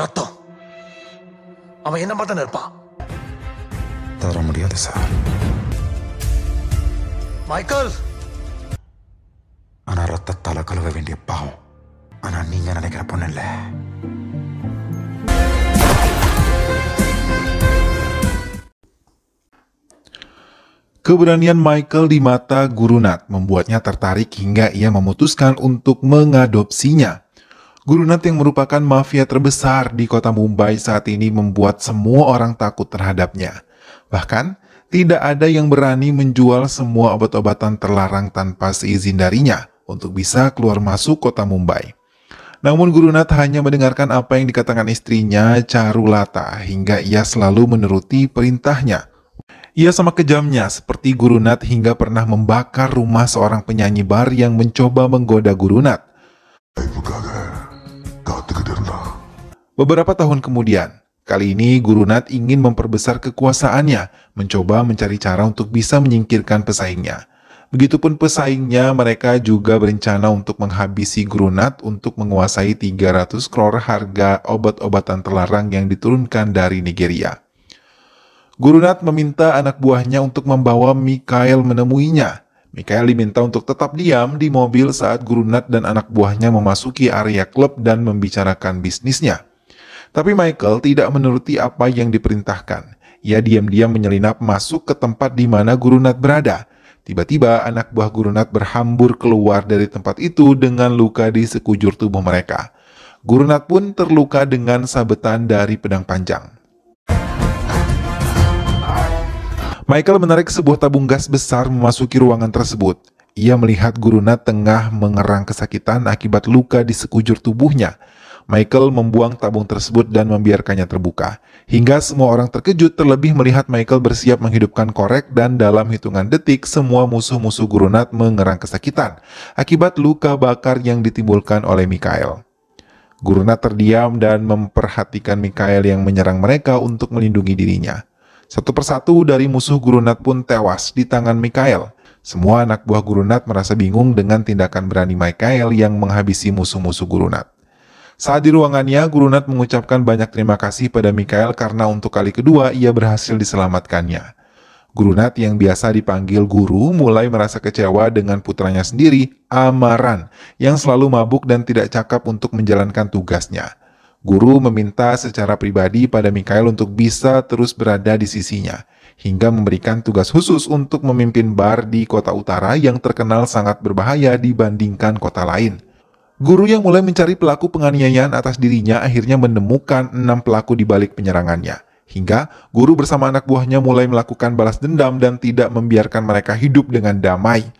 ரத்தம் அவன் என்ன மாதிரி இருப்பான் தர முடியாது சார் மைக்கேல் ஆனா ரத்தத்தால கழுவ வேண்டிய பாவம் ஆனா நீங்க நினைக்கிற Keberanian Michael di mata Guru Nat membuatnya tertarik hingga ia memutuskan untuk mengadopsinya. Gurunat yang merupakan mafia terbesar di kota Mumbai saat ini membuat semua orang takut terhadapnya. Bahkan, tidak ada yang berani menjual semua obat-obatan terlarang tanpa seizin darinya untuk bisa keluar masuk kota Mumbai. Namun Gurunat hanya mendengarkan apa yang dikatakan istrinya Charulata hingga ia selalu menuruti perintahnya. Ia sama kejamnya seperti Gurunat hingga pernah membakar rumah seorang penyanyi bar yang mencoba menggoda Gurunat. Hey, Beberapa tahun kemudian, kali ini Guru Nat ingin memperbesar kekuasaannya, mencoba mencari cara untuk bisa menyingkirkan pesaingnya. Begitupun pesaingnya, mereka juga berencana untuk menghabisi Guru Nat untuk menguasai 300 kror harga obat-obatan terlarang yang diturunkan dari Nigeria. Guru Nat meminta anak buahnya untuk membawa Mikael menemuinya – Mikael diminta untuk tetap diam di mobil saat guru Nat dan anak buahnya memasuki area klub dan membicarakan bisnisnya. Tapi Michael tidak menuruti apa yang diperintahkan. Ia diam-diam menyelinap masuk ke tempat di mana guru Nat berada. Tiba-tiba anak buah guru Nat berhambur keluar dari tempat itu dengan luka di sekujur tubuh mereka. Guru Nat pun terluka dengan sabetan dari pedang panjang. Michael menarik sebuah tabung gas besar memasuki ruangan tersebut. Ia melihat Guruna tengah mengerang kesakitan akibat luka di sekujur tubuhnya. Michael membuang tabung tersebut dan membiarkannya terbuka. Hingga semua orang terkejut terlebih melihat Michael bersiap menghidupkan korek dan dalam hitungan detik semua musuh-musuh Gurunat mengerang kesakitan akibat luka bakar yang ditimbulkan oleh Mikael. Gurunat terdiam dan memperhatikan Mikael yang menyerang mereka untuk melindungi dirinya. Satu persatu dari musuh Gurunat pun tewas di tangan Mikael. Semua anak buah Gurunat merasa bingung dengan tindakan berani Mikael yang menghabisi musuh-musuh Gurunat. Saat di ruangannya, Gurunat mengucapkan banyak terima kasih pada Mikael karena untuk kali kedua ia berhasil diselamatkannya. Gurunat yang biasa dipanggil guru mulai merasa kecewa dengan putranya sendiri, Amaran, yang selalu mabuk dan tidak cakap untuk menjalankan tugasnya. Guru meminta secara pribadi pada Mikael untuk bisa terus berada di sisinya, hingga memberikan tugas khusus untuk memimpin bar di kota utara yang terkenal sangat berbahaya dibandingkan kota lain. Guru yang mulai mencari pelaku penganiayaan atas dirinya akhirnya menemukan enam pelaku di balik penyerangannya. Hingga guru bersama anak buahnya mulai melakukan balas dendam dan tidak membiarkan mereka hidup dengan damai.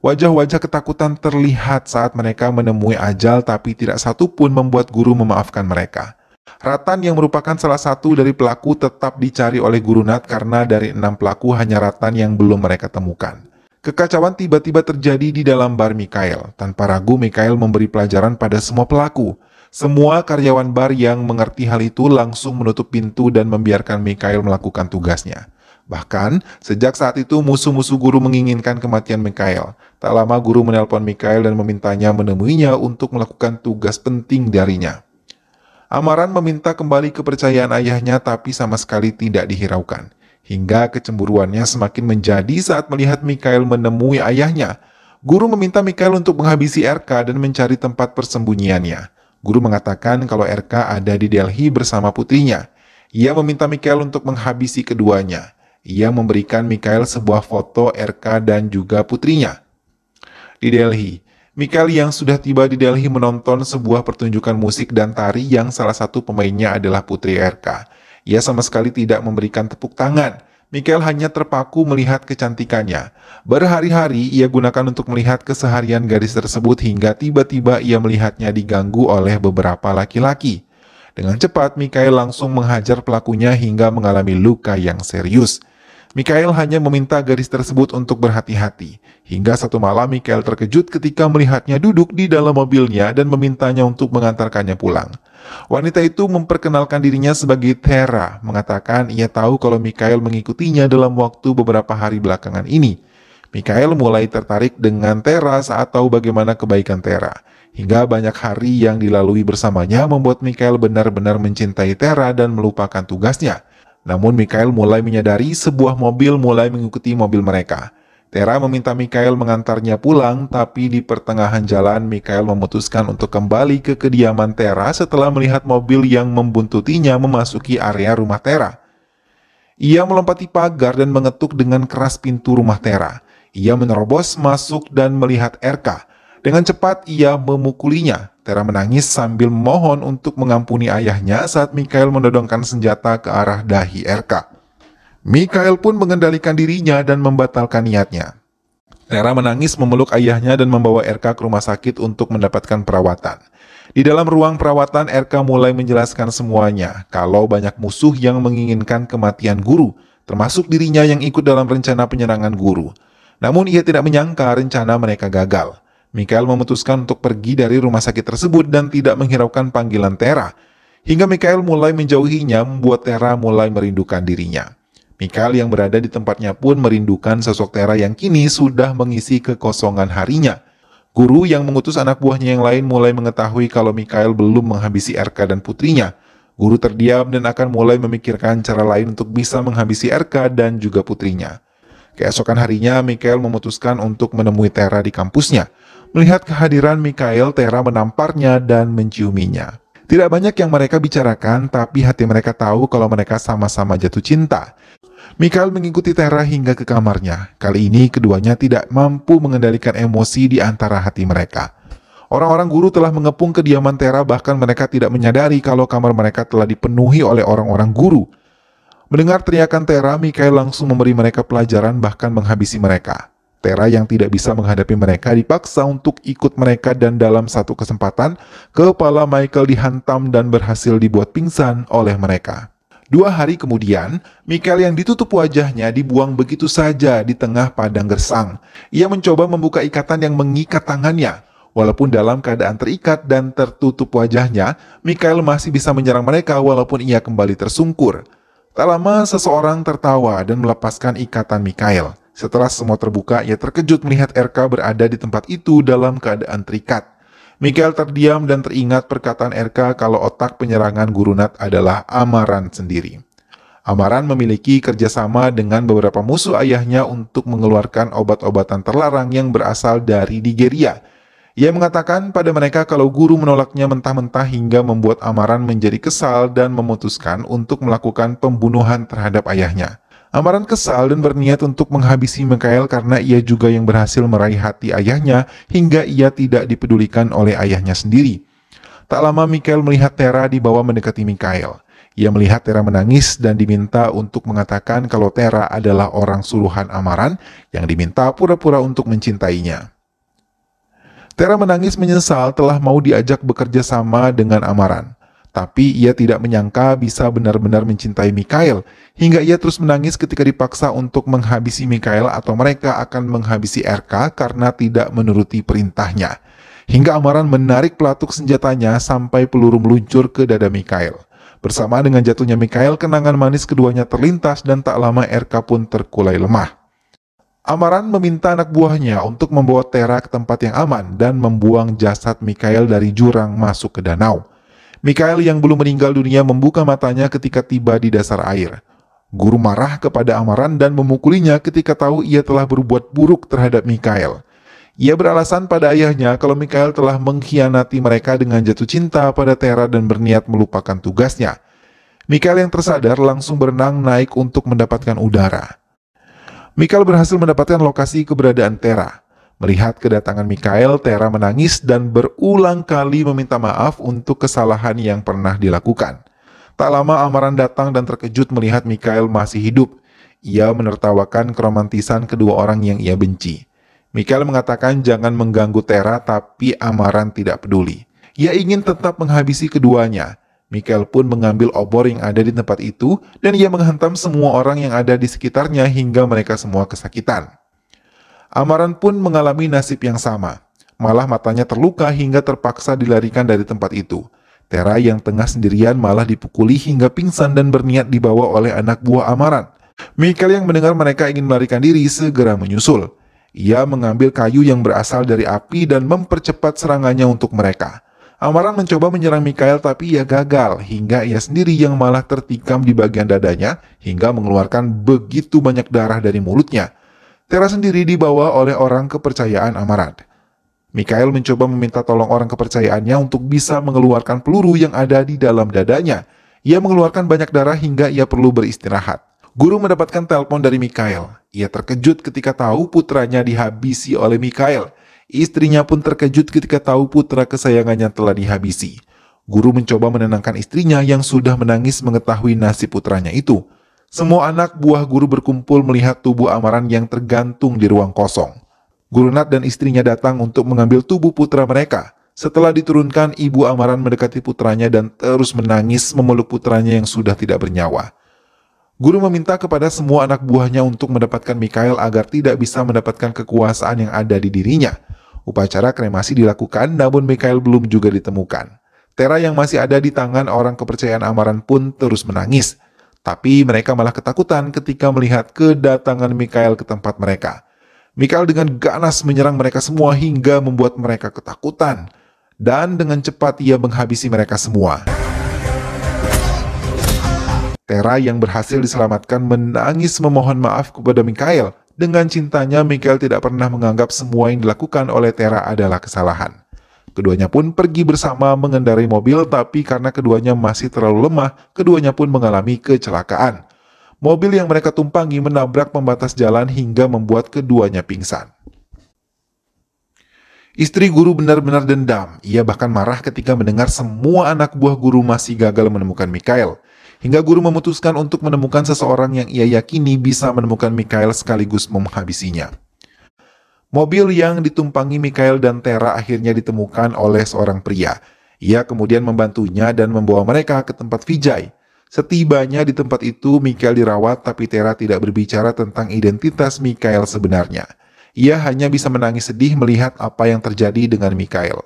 Wajah-wajah ketakutan terlihat saat mereka menemui ajal tapi tidak satu pun membuat guru memaafkan mereka. Ratan yang merupakan salah satu dari pelaku tetap dicari oleh guru Nat karena dari enam pelaku hanya Ratan yang belum mereka temukan. Kekacauan tiba-tiba terjadi di dalam bar Mikael. Tanpa ragu, Mikael memberi pelajaran pada semua pelaku. Semua karyawan bar yang mengerti hal itu langsung menutup pintu dan membiarkan Mikael melakukan tugasnya. Bahkan, sejak saat itu musuh-musuh guru menginginkan kematian Mikael. Tak lama guru menelpon Mikael dan memintanya menemuinya untuk melakukan tugas penting darinya. Amaran meminta kembali kepercayaan ayahnya tapi sama sekali tidak dihiraukan. Hingga kecemburuannya semakin menjadi saat melihat Mikael menemui ayahnya. Guru meminta Mikael untuk menghabisi RK dan mencari tempat persembunyiannya. Guru mengatakan kalau RK ada di Delhi bersama putrinya. Ia meminta Mikael untuk menghabisi keduanya ia memberikan Mikhail sebuah foto RK dan juga putrinya. Di Delhi, Mikhail yang sudah tiba di Delhi menonton sebuah pertunjukan musik dan tari yang salah satu pemainnya adalah putri RK. Ia sama sekali tidak memberikan tepuk tangan. Mikhail hanya terpaku melihat kecantikannya. Berhari-hari ia gunakan untuk melihat keseharian gadis tersebut hingga tiba-tiba ia melihatnya diganggu oleh beberapa laki-laki. Dengan cepat, Mikhail langsung menghajar pelakunya hingga mengalami luka yang serius. Mikael hanya meminta gadis tersebut untuk berhati-hati. Hingga satu malam Mikael terkejut ketika melihatnya duduk di dalam mobilnya dan memintanya untuk mengantarkannya pulang. Wanita itu memperkenalkan dirinya sebagai Tera, mengatakan ia tahu kalau Mikael mengikutinya dalam waktu beberapa hari belakangan ini. Mikael mulai tertarik dengan Tera saat tahu bagaimana kebaikan Tera, Hingga banyak hari yang dilalui bersamanya membuat Mikael benar-benar mencintai Tera dan melupakan tugasnya. Namun Mikael mulai menyadari sebuah mobil mulai mengikuti mobil mereka. Tera meminta Mikael mengantarnya pulang, tapi di pertengahan jalan Mikael memutuskan untuk kembali ke kediaman Tera setelah melihat mobil yang membuntutinya memasuki area rumah Tera. Ia melompati pagar dan mengetuk dengan keras pintu rumah Tera. Ia menerobos masuk dan melihat RK. Dengan cepat ia memukulinya. Tera menangis sambil mohon untuk mengampuni ayahnya saat Mikael mendodongkan senjata ke arah dahi RK. Mikael pun mengendalikan dirinya dan membatalkan niatnya. Tera menangis memeluk ayahnya dan membawa RK ke rumah sakit untuk mendapatkan perawatan. Di dalam ruang perawatan, RK mulai menjelaskan semuanya kalau banyak musuh yang menginginkan kematian guru, termasuk dirinya yang ikut dalam rencana penyerangan guru. Namun ia tidak menyangka rencana mereka gagal. Mikael memutuskan untuk pergi dari rumah sakit tersebut dan tidak menghiraukan panggilan Tera. Hingga Mikael mulai menjauhinya membuat Tera mulai merindukan dirinya. Mikael yang berada di tempatnya pun merindukan sosok Tera yang kini sudah mengisi kekosongan harinya. Guru yang mengutus anak buahnya yang lain mulai mengetahui kalau Mikael belum menghabisi RK dan putrinya. Guru terdiam dan akan mulai memikirkan cara lain untuk bisa menghabisi RK dan juga putrinya. Keesokan harinya, Mikael memutuskan untuk menemui Tera di kampusnya. Melihat kehadiran Mikael, Tera menamparnya dan menciuminya. Tidak banyak yang mereka bicarakan, tapi hati mereka tahu kalau mereka sama-sama jatuh cinta. Mikael mengikuti Tera hingga ke kamarnya. Kali ini keduanya tidak mampu mengendalikan emosi di antara hati mereka. Orang-orang guru telah mengepung kediaman Tera bahkan mereka tidak menyadari kalau kamar mereka telah dipenuhi oleh orang-orang guru. Mendengar teriakan Tera, Mikael langsung memberi mereka pelajaran bahkan menghabisi mereka. Tera yang tidak bisa menghadapi mereka dipaksa untuk ikut mereka dan dalam satu kesempatan, kepala Michael dihantam dan berhasil dibuat pingsan oleh mereka. Dua hari kemudian, Michael yang ditutup wajahnya dibuang begitu saja di tengah padang gersang. Ia mencoba membuka ikatan yang mengikat tangannya. Walaupun dalam keadaan terikat dan tertutup wajahnya, Michael masih bisa menyerang mereka walaupun ia kembali tersungkur. Tak lama seseorang tertawa dan melepaskan ikatan Michael. Setelah semua terbuka, ia terkejut melihat RK berada di tempat itu dalam keadaan terikat. Michael terdiam dan teringat perkataan RK kalau otak penyerangan Gurunat adalah Amaran sendiri. Amaran memiliki kerjasama dengan beberapa musuh ayahnya untuk mengeluarkan obat-obatan terlarang yang berasal dari Nigeria. Ia mengatakan pada mereka kalau guru menolaknya mentah-mentah hingga membuat Amaran menjadi kesal dan memutuskan untuk melakukan pembunuhan terhadap ayahnya. Amaran kesal dan berniat untuk menghabisi Mikael karena ia juga yang berhasil meraih hati ayahnya hingga ia tidak dipedulikan oleh ayahnya sendiri. Tak lama Mikael melihat Tera dibawa mendekati Mikael. Ia melihat Tera menangis dan diminta untuk mengatakan kalau Tera adalah orang suruhan Amaran yang diminta pura-pura untuk mencintainya. Tera menangis menyesal telah mau diajak bekerja sama dengan Amaran. Tapi ia tidak menyangka bisa benar-benar mencintai Mikael, hingga ia terus menangis ketika dipaksa untuk menghabisi Mikael atau mereka akan menghabisi RK karena tidak menuruti perintahnya. Hingga Amaran menarik pelatuk senjatanya sampai peluru meluncur ke dada Mikael. Bersama dengan jatuhnya Mikael, kenangan manis keduanya terlintas dan tak lama RK pun terkulai lemah. Amaran meminta anak buahnya untuk membawa Tera ke tempat yang aman dan membuang jasad Mikael dari jurang masuk ke danau. Mikael yang belum meninggal dunia membuka matanya ketika tiba di dasar air. Guru marah kepada Amaran dan memukulinya ketika tahu ia telah berbuat buruk terhadap Mikael. Ia beralasan pada ayahnya kalau Mikael telah mengkhianati mereka dengan jatuh cinta pada Tera dan berniat melupakan tugasnya. Mikael yang tersadar langsung berenang naik untuk mendapatkan udara. Mikael berhasil mendapatkan lokasi keberadaan Tera. Melihat kedatangan Mikael, Tera menangis dan berulang kali meminta maaf untuk kesalahan yang pernah dilakukan. Tak lama Amaran datang dan terkejut melihat Mikael masih hidup. Ia menertawakan keromantisan kedua orang yang ia benci. Mikael mengatakan jangan mengganggu Tera tapi Amaran tidak peduli. Ia ingin tetap menghabisi keduanya. Mikael pun mengambil obor yang ada di tempat itu dan ia menghantam semua orang yang ada di sekitarnya hingga mereka semua kesakitan. Amaran pun mengalami nasib yang sama. Malah matanya terluka hingga terpaksa dilarikan dari tempat itu. Tera yang tengah sendirian malah dipukuli hingga pingsan dan berniat dibawa oleh anak buah Amaran. Mikael yang mendengar mereka ingin melarikan diri segera menyusul. Ia mengambil kayu yang berasal dari api dan mempercepat serangannya untuk mereka. Amaran mencoba menyerang Mikael tapi ia gagal hingga ia sendiri yang malah tertikam di bagian dadanya hingga mengeluarkan begitu banyak darah dari mulutnya. Tera sendiri dibawa oleh orang kepercayaan Amarat. Mikael mencoba meminta tolong orang kepercayaannya untuk bisa mengeluarkan peluru yang ada di dalam dadanya. Ia mengeluarkan banyak darah hingga ia perlu beristirahat. Guru mendapatkan telepon dari Mikael. Ia terkejut ketika tahu putranya dihabisi oleh Mikael. Istrinya pun terkejut ketika tahu putra kesayangannya telah dihabisi. Guru mencoba menenangkan istrinya yang sudah menangis mengetahui nasib putranya itu. Semua anak buah guru berkumpul melihat tubuh Amaran yang tergantung di ruang kosong. Guru Nat dan istrinya datang untuk mengambil tubuh putra mereka. Setelah diturunkan, ibu Amaran mendekati putranya dan terus menangis memeluk putranya yang sudah tidak bernyawa. Guru meminta kepada semua anak buahnya untuk mendapatkan Mikael agar tidak bisa mendapatkan kekuasaan yang ada di dirinya. Upacara kremasi dilakukan, namun Mikael belum juga ditemukan. Tera yang masih ada di tangan orang kepercayaan Amaran pun terus menangis. Tapi mereka malah ketakutan ketika melihat kedatangan Mikael ke tempat mereka. Mikael dengan ganas menyerang mereka semua hingga membuat mereka ketakutan. Dan dengan cepat ia menghabisi mereka semua. Tera yang berhasil diselamatkan menangis memohon maaf kepada Mikael. Dengan cintanya, Mikael tidak pernah menganggap semua yang dilakukan oleh Tera adalah kesalahan. Keduanya pun pergi bersama mengendarai mobil, tapi karena keduanya masih terlalu lemah, keduanya pun mengalami kecelakaan. Mobil yang mereka tumpangi menabrak pembatas jalan hingga membuat keduanya pingsan. Istri guru benar-benar dendam. Ia bahkan marah ketika mendengar semua anak buah guru masih gagal menemukan Mikael. Hingga guru memutuskan untuk menemukan seseorang yang ia yakini bisa menemukan Mikael sekaligus menghabisinya. Mobil yang ditumpangi Mikael dan Tera akhirnya ditemukan oleh seorang pria. Ia kemudian membantunya dan membawa mereka ke tempat Vijay. Setibanya di tempat itu, Mikael dirawat tapi Tera tidak berbicara tentang identitas Mikael sebenarnya. Ia hanya bisa menangis sedih melihat apa yang terjadi dengan Mikael.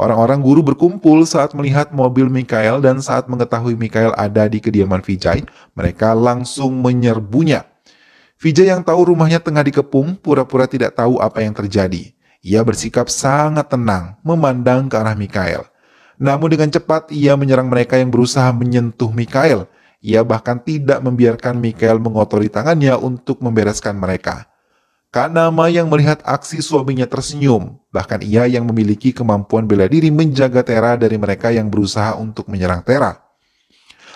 Orang-orang guru berkumpul saat melihat mobil Mikael dan saat mengetahui Mikael ada di kediaman Vijay, mereka langsung menyerbunya. Vijay yang tahu rumahnya tengah dikepung, pura-pura tidak tahu apa yang terjadi. Ia bersikap sangat tenang, memandang ke arah Mikael. Namun dengan cepat ia menyerang mereka yang berusaha menyentuh Mikael. Ia bahkan tidak membiarkan Mikael mengotori tangannya untuk membereskan mereka. Kak Nama yang melihat aksi suaminya tersenyum, bahkan ia yang memiliki kemampuan bela diri menjaga Tera dari mereka yang berusaha untuk menyerang Tera.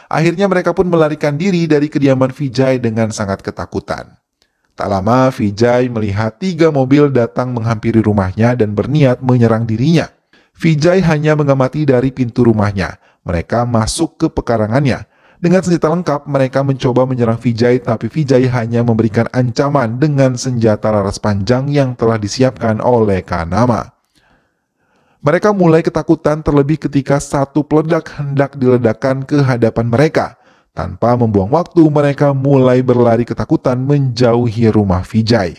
Akhirnya mereka pun melarikan diri dari kediaman Vijay dengan sangat ketakutan. Tak lama Vijay melihat tiga mobil datang menghampiri rumahnya dan berniat menyerang dirinya. Vijay hanya mengamati dari pintu rumahnya. Mereka masuk ke pekarangannya. Dengan senjata lengkap, mereka mencoba menyerang Vijay, tapi Vijay hanya memberikan ancaman dengan senjata laras panjang yang telah disiapkan oleh Kanama. Mereka mulai ketakutan terlebih ketika satu peledak hendak diledakkan ke hadapan mereka. Tanpa membuang waktu, mereka mulai berlari ketakutan menjauhi rumah Vijay.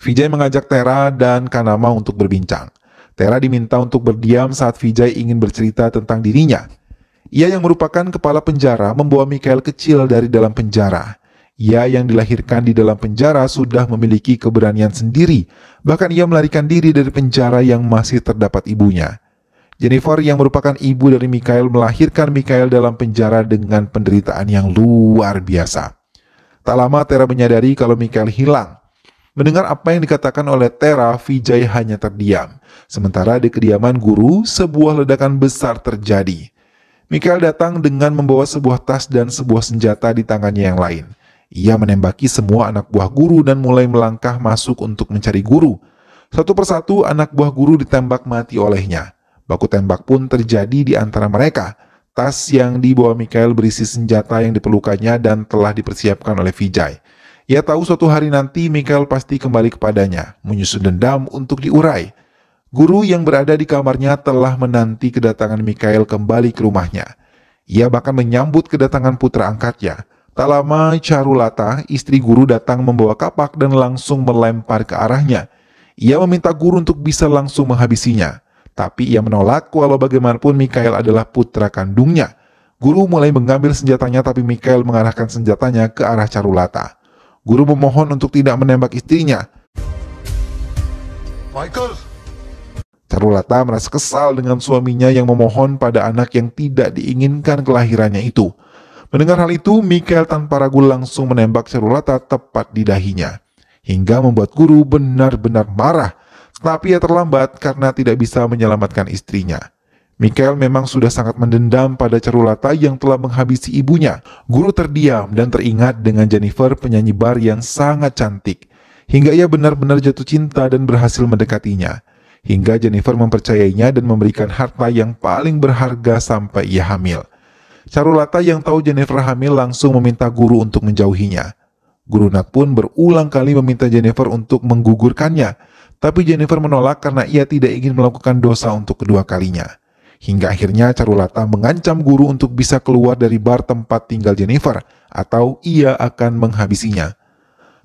Vijay mengajak Tera dan Kanama untuk berbincang. Tera diminta untuk berdiam saat Vijay ingin bercerita tentang dirinya. Ia yang merupakan kepala penjara membawa Mikael kecil dari dalam penjara. Ia yang dilahirkan di dalam penjara sudah memiliki keberanian sendiri Bahkan ia melarikan diri dari penjara yang masih terdapat ibunya. Jennifer yang merupakan ibu dari Mikael melahirkan Mikael dalam penjara dengan penderitaan yang luar biasa. Tak lama Tera menyadari kalau Mikael hilang. Mendengar apa yang dikatakan oleh Tera, Vijay hanya terdiam. Sementara di kediaman guru, sebuah ledakan besar terjadi. Mikael datang dengan membawa sebuah tas dan sebuah senjata di tangannya yang lain. Ia menembaki semua anak buah guru dan mulai melangkah masuk untuk mencari guru. Satu persatu anak buah guru ditembak mati olehnya. Baku tembak pun terjadi di antara mereka. Tas yang dibawa Mikael berisi senjata yang diperlukannya dan telah dipersiapkan oleh Vijay. Ia tahu suatu hari nanti Mikael pasti kembali kepadanya, menyusun dendam untuk diurai. Guru yang berada di kamarnya telah menanti kedatangan Mikael kembali ke rumahnya. Ia bahkan menyambut kedatangan putra angkatnya. Tak lama Carulata, istri guru datang membawa kapak dan langsung melempar ke arahnya. Ia meminta guru untuk bisa langsung menghabisinya. Tapi ia menolak walau bagaimanapun Mikael adalah putra kandungnya. Guru mulai mengambil senjatanya tapi Mikael mengarahkan senjatanya ke arah Carulata. Guru memohon untuk tidak menembak istrinya. Michael! Charulata merasa kesal dengan suaminya yang memohon pada anak yang tidak diinginkan kelahirannya itu. Mendengar hal itu, Mikael tanpa ragu langsung menembak Cerulata tepat di dahinya. Hingga membuat guru benar-benar marah. Tapi ia terlambat karena tidak bisa menyelamatkan istrinya. Mikael memang sudah sangat mendendam pada Cerulata yang telah menghabisi ibunya. Guru terdiam dan teringat dengan Jennifer penyanyi bar yang sangat cantik. Hingga ia benar-benar jatuh cinta dan berhasil mendekatinya. Hingga Jennifer mempercayainya dan memberikan harta yang paling berharga sampai ia hamil. Carulata yang tahu Jennifer hamil langsung meminta guru untuk menjauhinya. Guru Nat pun berulang kali meminta Jennifer untuk menggugurkannya, tapi Jennifer menolak karena ia tidak ingin melakukan dosa untuk kedua kalinya. Hingga akhirnya Carulata mengancam guru untuk bisa keluar dari bar tempat tinggal Jennifer atau ia akan menghabisinya.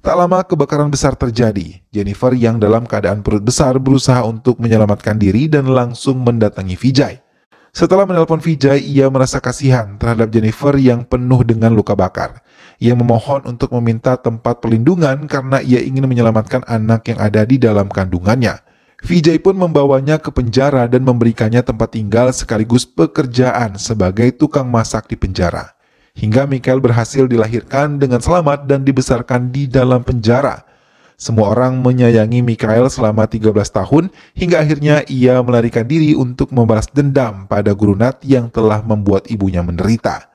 Tak lama kebakaran besar terjadi. Jennifer yang dalam keadaan perut besar berusaha untuk menyelamatkan diri dan langsung mendatangi Vijay. Setelah menelpon Vijay, ia merasa kasihan terhadap Jennifer yang penuh dengan luka bakar. Ia memohon untuk meminta tempat perlindungan karena ia ingin menyelamatkan anak yang ada di dalam kandungannya. Vijay pun membawanya ke penjara dan memberikannya tempat tinggal sekaligus pekerjaan sebagai tukang masak di penjara. Hingga Michael berhasil dilahirkan dengan selamat dan dibesarkan di dalam penjara. Semua orang menyayangi Mikael selama 13 tahun hingga akhirnya ia melarikan diri untuk membalas dendam pada guru Nat yang telah membuat ibunya menderita.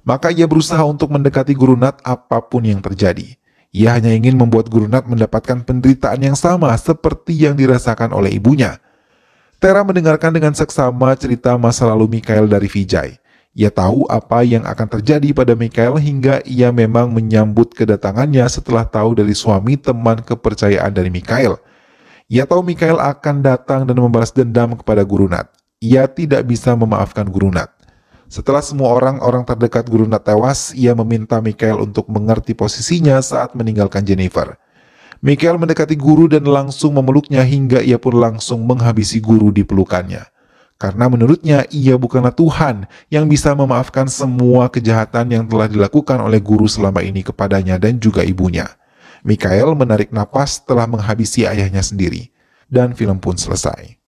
Maka ia berusaha untuk mendekati guru Nat apapun yang terjadi. Ia hanya ingin membuat guru Nat mendapatkan penderitaan yang sama seperti yang dirasakan oleh ibunya. Tera mendengarkan dengan seksama cerita masa lalu Mikael dari Vijay. Ia tahu apa yang akan terjadi pada Mikael hingga ia memang menyambut kedatangannya setelah tahu dari suami teman kepercayaan dari Mikael. Ia tahu Mikael akan datang dan membalas dendam kepada Guru Nat. Ia tidak bisa memaafkan Guru Nat. Setelah semua orang-orang terdekat Guru Nat tewas, ia meminta Mikael untuk mengerti posisinya saat meninggalkan Jennifer. Mikael mendekati guru dan langsung memeluknya hingga ia pun langsung menghabisi guru di pelukannya. Karena menurutnya ia bukanlah Tuhan yang bisa memaafkan semua kejahatan yang telah dilakukan oleh guru selama ini kepadanya dan juga ibunya. Mikael menarik napas setelah menghabisi ayahnya sendiri. Dan film pun selesai.